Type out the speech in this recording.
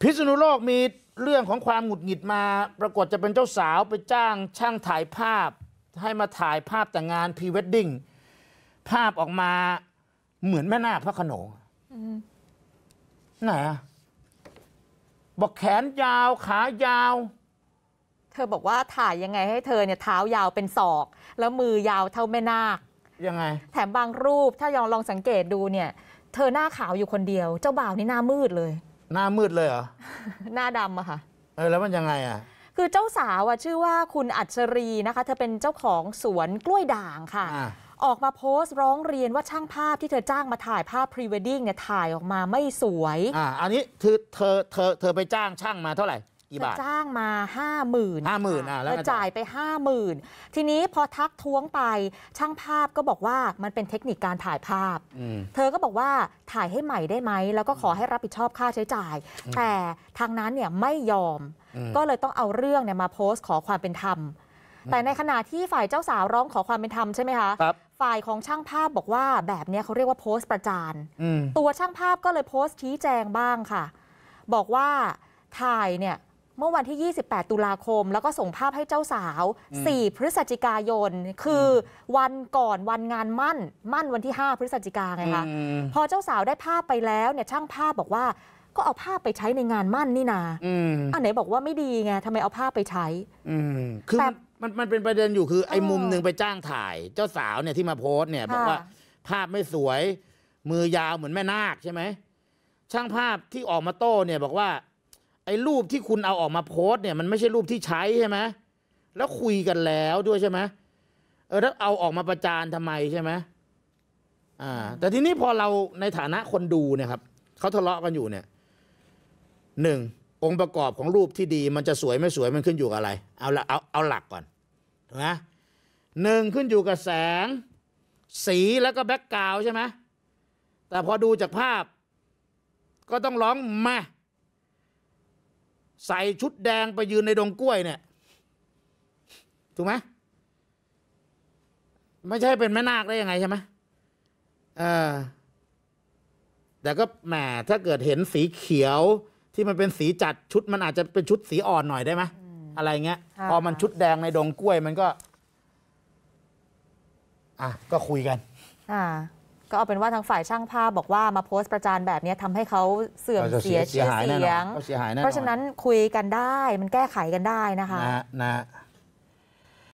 พิษณุโลกมีเรื่องของความหงุดหงิดมา ปรากฏจะเป็นเจ้าสาวไปจ้างช่างถ่ายภาพ ให้มาถ่ายภาพแต่งงานพรีเวดดิ้งภาพออกมาเหมือนแม่นาคพระขนงไหนอะบอกแขนยาวขายาว เธอบอกว่าถ่ายยังไงให้เธอเนี่ยเท้ายาวเป็นศอก แล้วมือยาวเท่าแม่นาคยังไง แถมบางรูปถ้ายองลองสังเกตดูเนี่ย เธอหน้าขาวอยู่คนเดียว เจ้าบ่าวนี่หน้ามืดเลยหน้ามืดเลยเหรอ หน้าดำอะค่ะเออแล้วมันยังไงอะคือเจ้าสาวอะชื่อว่าคุณอัจฉรีนะคะเธอเป็นเจ้าของสวนกล้วยด่างค่ะอออกมาโพสต์ร้องเรียนว่าช่างภาพที่เธอจ้างมาถ่ายภาพพรีเวดดิ้งเนี่ยถ่ายออกมาไม่สวยอ่าอันนี้คือเธอเธอเธอไปจ้างช่างมาเท่าไหร่กี่บาทจ้างมาห้าหมื่นห้าหมื่นอ่ะแล้วจ่ายไปห้าหมื่นทีนี้พอทักท้วงไปช่างภาพก็บอกว่ามันเป็นเทคนิคการถ่ายภาพ เธอก็บอกว่าถ่ายให้ใหม่ได้ไหม แล้วก็ขอให้รับผิดชอบค่าใช้จ่าย แต่ทางนั้นเนี่ยไม่ยอม ก็เลยต้องเอาเรื่องเนี่ยมาโพสต์ขอความเป็นธรรม แต่ในขณะที่ฝ่ายเจ้าสาวร้องขอความเป็นธรรมใช่ไหมคะครับฝ่ายของช่างภาพบอกว่าแบบนี้เขาเรียกว่าโพสต์ประจาน ตัวช่างภาพก็เลยโพสต์ชี้แจงบ้างค่ะ บอกว่าถ่ายเนี่ยเมื่อวันที่ 28 ตุลาคมแล้วก็ส่งภาพให้เจ้าสาว 4 พฤศจิกายน คือวันก่อนวันงานมั่นมั่นวันที่ 5 พฤศจิกาไงคะพอเจ้าสาวได้ภาพไปแล้วเนี่ยช่างภาพบอกว่าก็เอาภาพไปใช้ในงานมั่นนี่นาอันไหนบอกว่าไม่ดีไงทำไมเอาภาพไปใช้คือมันมันเป็นประเด็นอยู่คือไอ้มุมหนึ่งไปจ้างถ่าย เจ้าสาวเนี่ยที่มาโพสเนี่ย บอกว่าภาพไม่สวย มือยาวเหมือนแม่นาคใช่ไหมช่างภาพที่ออกมาโต้เนี่ยบอกว่าไอ้รูปที่คุณเอาออกมาโพสเนี่ยมันไม่ใช่รูปที่ใช้ใช่ไหมแล้วคุยกันแล้วด้วยใช่ไหมเออแล้วเอาออกมาประจานทำไมใช่ไหมอ่าแต่ทีนี้พอเราในฐานะคนดูเนี่ยครับเขาทะเลาะกันอยู่เนี่ยหนึ่งองค์ประกอบของรูปที่ดีมันจะสวยไม่สวยมันขึ้นอยู่กับอะไรเอาละเอาเอาหลักก่อนถูกไหมหนึ่งขึ้นอยู่กับแสง สีแล้วก็แบ็กกราวใช่ไหมแต่พอดูจากภาพก็ต้องร้องมาใส่ชุดแดงไปยืนในดงกล้วยเนี่ยถูกไหมไม่ใช่เป็นแม่นาคได้ยังไงใช่ไหมแต่ก็แหมถ้าเกิดเห็นสีเขียวที่มันเป็นสีจัดชุดมันอาจจะเป็นชุดสีอ่อนหน่อยได้ไหมอะไรเงี้ย พอมันชุดแดงในดงกล้วยมันก็ อ่ะก็คุยกันอ่าก็เอาเป็นว่าทางฝ่ายช่างภาพบอกว่ามาโพสต์ประจานแบบนี้ทำให้เขาเสื่อมเสียชื่อเสียง เพราะฉะนั้นคุยกันได้มันแก้ไขกันได้นะคะนะ